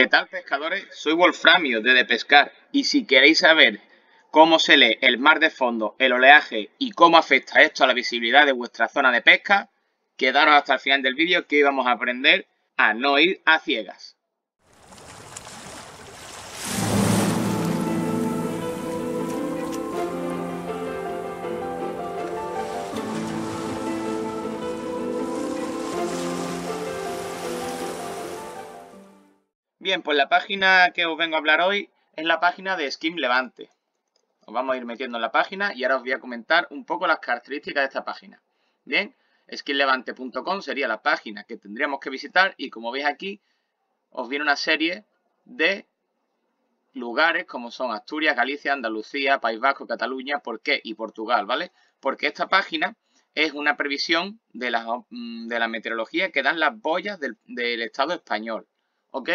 ¿Qué tal pescadores? Soy Wolframio de De Pescar y si queréis saber cómo se lee el mar de fondo, el oleaje y cómo afecta esto a la visibilidad de vuestra zona de pesca, quedaros hasta el final del vídeo que hoy vamos a aprender a no ir a ciegas. Bien, pues la página que os vengo a hablar hoy es la página de Skim Levante. Os vamos a ir metiendo en la página y ahora os voy a comentar un poco las características de esta página. Bien, skinlevante.com sería la página que tendríamos que visitar y como veis aquí os viene una serie de lugares como son Asturias, Galicia, Andalucía, País Vasco, Cataluña, ¿por qué? Y Portugal, ¿vale? Porque esta página es una previsión de la, mm, de la meteorología que dan las boyas del, del Estado español, ¿ok?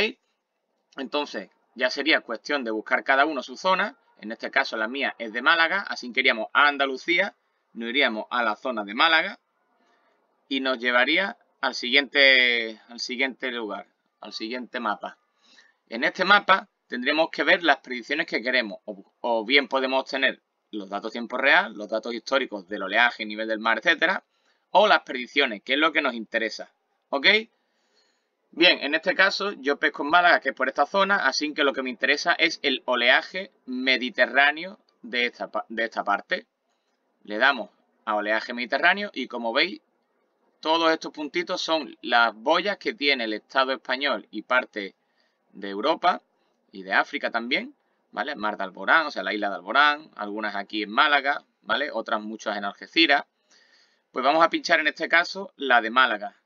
Entonces, ya sería cuestión de buscar cada uno su zona. En este caso la mía es de Málaga, así que iríamos a Andalucía, nos iríamos a la zona de Málaga y nos llevaría al siguiente, al siguiente lugar, al siguiente mapa. En este mapa tendremos que ver las predicciones que queremos o, bien podemos obtener los datos tiempo real, los datos históricos del oleaje, nivel del mar, etcétera, o las predicciones, que es lo que nos interesa. ¿Ok? Bien, en este caso yo pesco en Málaga, que es por esta zona, así que lo que me interesa es el oleaje mediterráneo de esta, de esta parte. Le damos a oleaje mediterráneo y como veis, todos estos puntitos son las boyas que tiene el Estado español y parte de Europa y de África también, ¿vale? Mar de Alborán, o sea, la isla de Alborán, algunas aquí en Málaga, ¿vale? Otras muchas en Algeciras. Pues vamos a pinchar en este caso la de Málaga.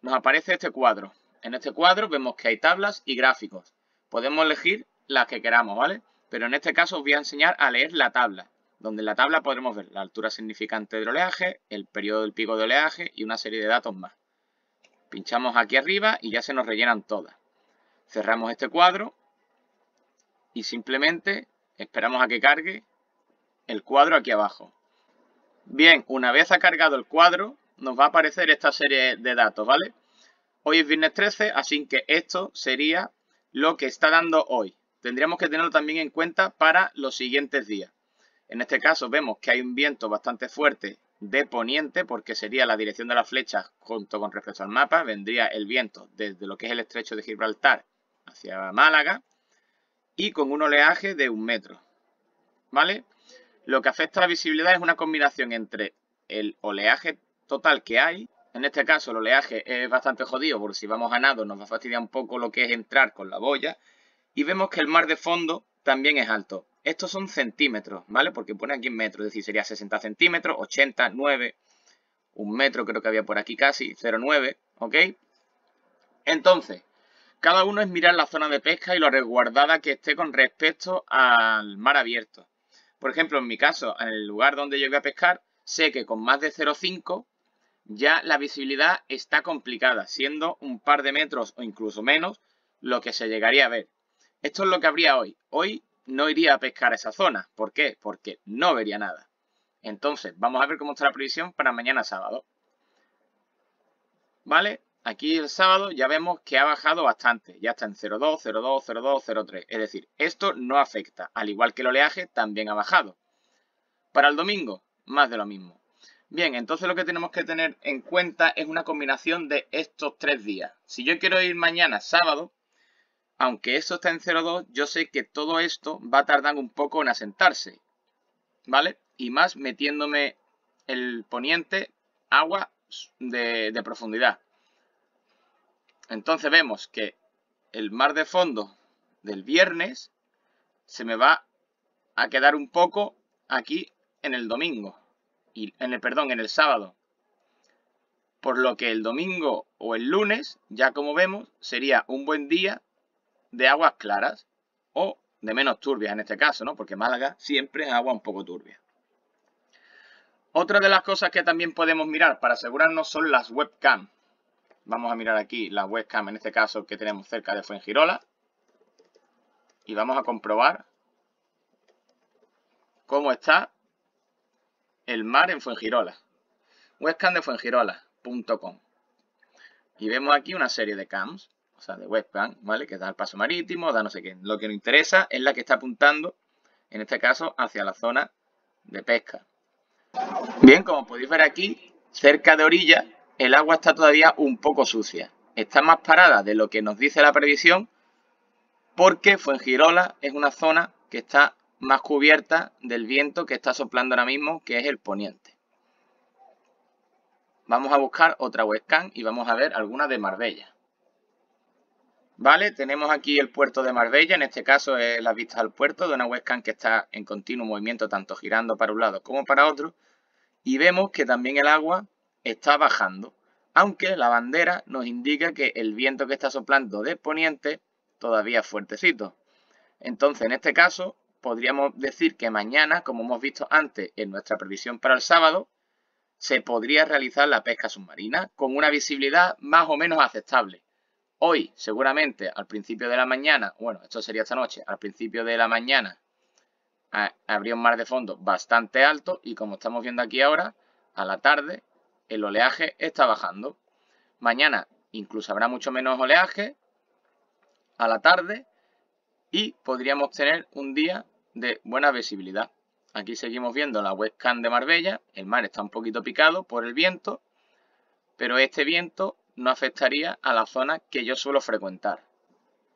Nos aparece este cuadro, en este cuadro vemos que hay tablas y gráficos. Podemos elegir las que queramos, ¿vale? Pero en este caso os voy a enseñar a leer la tabla, donde en la tabla podremos ver la altura significante del oleaje, el periodo del pico de oleaje y una serie de datos más. Pinchamos aquí arriba y ya se nos rellenan todas. Cerramos este cuadro y simplemente esperamos a que cargue el cuadro aquí abajo. Bien, una vez ha cargado el cuadro, nos va a aparecer esta serie de datos, ¿vale? Hoy es viernes 13, así que esto sería lo que está dando hoy. Tendríamos que tenerlo también en cuenta para los siguientes días. En este caso vemos que hay un viento bastante fuerte de poniente, porque sería la dirección de la flecha junto con respecto al mapa. Vendría el viento desde lo que es el estrecho de Gibraltar hacia Málaga y con un oleaje de un metro. ¿Vale? Lo que afecta a la visibilidad es una combinación entre el oleaje total que hay en este caso el oleaje es bastante jodido porque si vamos a nado nos va a fastidiar un poco lo que es entrar con la boya. Y vemos que el mar de fondo también es alto. Estos son centímetros, ¿vale? Porque pone aquí en metros, es decir, sería 60 centímetros, 80, 9, un metro creo que había por aquí casi, 0,9, ¿ok? Entonces, cada uno es mirar la zona de pesca y lo resguardada que esté con respecto al mar abierto. Por ejemplo, en mi caso, en el lugar donde yo voy a pescar, sé que con más de 0,5 ya la visibilidad está complicada, siendo un par de metros o incluso menos lo que se llegaría a ver. Esto es lo que habría hoy. Hoy no iría a pescar a esa zona. ¿Por qué? Porque no vería nada. Entonces, vamos a ver cómo está la previsión para mañana sábado. ¿Vale? Aquí el sábado ya vemos que ha bajado bastante. Ya está en 0,2, 0,2, 0,2, 0,3. Es decir, esto no afecta. Al igual que el oleaje, también ha bajado. Para el domingo, más de lo mismo. Bien, entonces lo que tenemos que tener en cuenta es una combinación de estos tres días. Si yo quiero ir mañana sábado, aunque esto está en 0,2, yo sé que todo esto va a tardar un poco en asentarse, ¿vale? Y más metiéndome el poniente agua de profundidad. Entonces vemos que el mar de fondo del viernes se me va a quedar un poco aquí en el domingo en el perdón, en el sábado. Por lo que el domingo o el lunes, ya como vemos, sería un buen día de aguas claras o de menos turbias en este caso, ¿no? Porque Málaga siempre es agua un poco turbia. Otra de las cosas que también podemos mirar para asegurarnos son las webcams Vamos a mirar aquí la webcam, en este caso que tenemos cerca de Fuengirola. Y vamos a comprobar cómo está el mar en Fuengirola. Webcam de Fuengirola.com. Y vemos aquí una serie de cams, o sea, de webcam, ¿vale? Que da el paso marítimo, da no sé qué. Lo que nos interesa es la que está apuntando, en este caso, hacia la zona de pesca. Bien, como podéis ver aquí, cerca de orilla, el agua está todavía un poco sucia. Está más parada de lo que nos dice la previsión, porque Fuengirola es una zona que está más cubierta del viento que está soplando ahora mismo, que es el poniente. Vamos a buscar otra webcam y vamos a ver alguna de Marbella. Vale, tenemos aquí el puerto de Marbella, en este caso es la vista al puerto de una webcam que está en continuo movimiento, tanto girando para un lado como para otro. Y vemos que también el agua está bajando, aunque la bandera nos indica que el viento que está soplando de poniente todavía es fuertecito. Entonces, en este caso, podríamos decir que mañana, como hemos visto antes en nuestra previsión para el sábado, se podría realizar la pesca submarina con una visibilidad más o menos aceptable. Hoy, seguramente, al principio de la mañana, bueno, esto sería esta noche, al principio de la mañana habría un mar de fondo bastante alto y como estamos viendo aquí ahora, a la tarde el oleaje está bajando. Mañana incluso habrá mucho menos oleaje a la tarde y podríamos tener un día de buena visibilidad. Aquí seguimos viendo la webcam de Marbella, el mar está un poquito picado por el viento, pero este viento no afectaría a la zona que yo suelo frecuentar.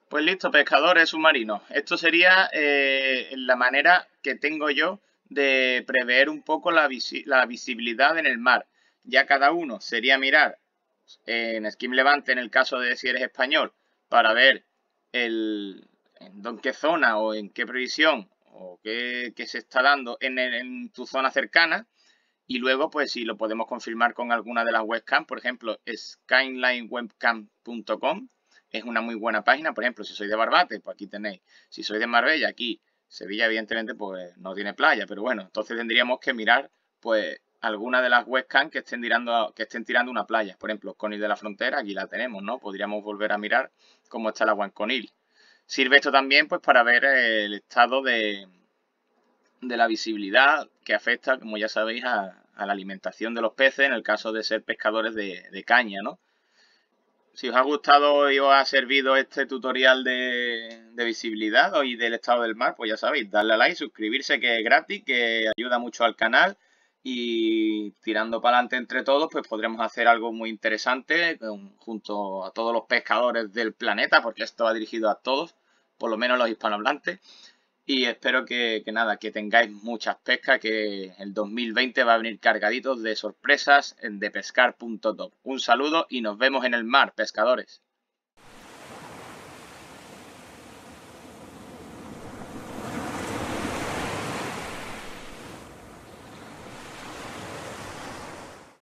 Pues listo, pescadores submarinos. Esto sería eh, la manera que tengo yo de prever un poco la, visibilidad en el mar. Ya cada uno sería mirar en Skim Levante, en el caso de si eres español, para ver el, en qué zona o en qué previsión o qué, se está dando en, tu zona cercana. Y luego, pues si lo podemos confirmar con alguna de las webcams, por ejemplo, skylinewebcam.com es una muy buena página. Por ejemplo, si soy de Barbate, pues aquí tenéis. Si soy de Marbella, aquí Sevilla, evidentemente, pues no tiene playa. Pero bueno, entonces tendríamos que mirar, pues, alguna de las webcams que estén tirando, que estén tirando una playa. Por ejemplo, Conil de la Frontera, aquí la tenemos, ¿no? Podríamos volver a mirar cómo está la agua Conil. Sirve esto también pues, para ver el estado de, de la visibilidad que afecta, como ya sabéis, a, la alimentación de los peces en el caso de ser pescadores de, caña. ¿no? Si os ha gustado y os ha servido este tutorial de, visibilidad y del estado del mar, pues ya sabéis, darle a like, suscribirse que es gratis, que ayuda mucho al canal y tirando para adelante entre todos, pues podremos hacer algo muy interesante junto a todos los pescadores del planeta, porque esto va dirigido a todos, por lo menos los hispanohablantes. Y espero que, nada, que tengáis muchas pescas, que el 2020 va a venir cargadito de sorpresas de pescar.top. Un saludo y nos vemos en el mar, pescadores.